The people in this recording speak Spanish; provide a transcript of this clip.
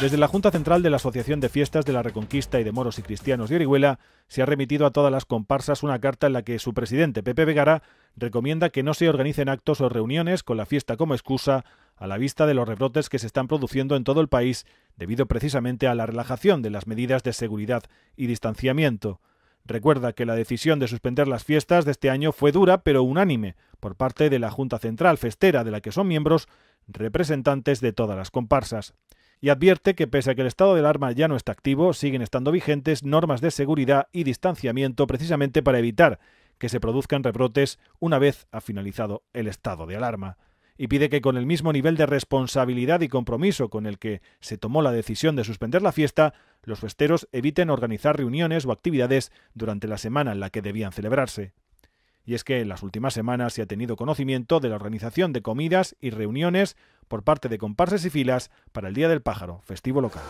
Desde la Junta Central de la Asociación de Fiestas de la Reconquista y de Moros y Cristianos de Orihuela se ha remitido a todas las comparsas una carta en la que su presidente, Pepe Vegara, recomienda que no se organicen actos o reuniones con la fiesta como excusa a la vista de los rebrotes que se están produciendo en todo el país debido precisamente a la relajación de las medidas de seguridad y distanciamiento. Recuerda que la decisión de suspender las fiestas de este año fue dura pero unánime por parte de la Junta Central Festera de la que son miembros representantes de todas las comparsas y advierte que pese a que el estado de alarma ya no está activo, siguen estando vigentes normas de seguridad y distanciamiento precisamente para evitar que se produzcan rebrotes una vez ha finalizado el estado de alarma y pide que con el mismo nivel de responsabilidad y compromiso con el que se tomó la decisión de suspender la fiesta, los festeros eviten organizar reuniones o actividades durante la semana en la que debían celebrarse. Y es que en las últimas semanas se ha tenido conocimiento de la organización de comidas y reuniones por parte de Comparses y filas para el Día del Pájaro, festivo local.